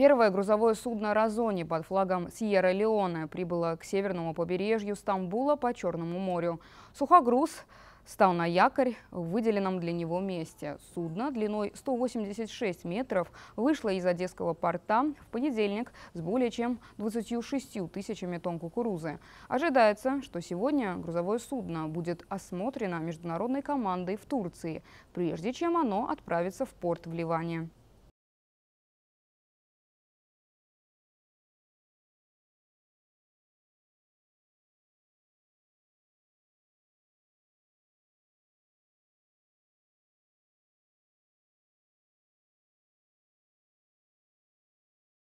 Первое грузовое судно «Розони» под флагом Сьерра-Леоне прибыло к северному побережью Стамбула по Черному морю. Сухогруз стал на якорь в выделенном для него месте. Судно длиной 186 метров вышло из Одесского порта в понедельник с более чем 26 тысячами тонн кукурузы. Ожидается, что сегодня грузовое судно будет осмотрено международной командой в Турции, прежде чем оно отправится в порт в Ливане.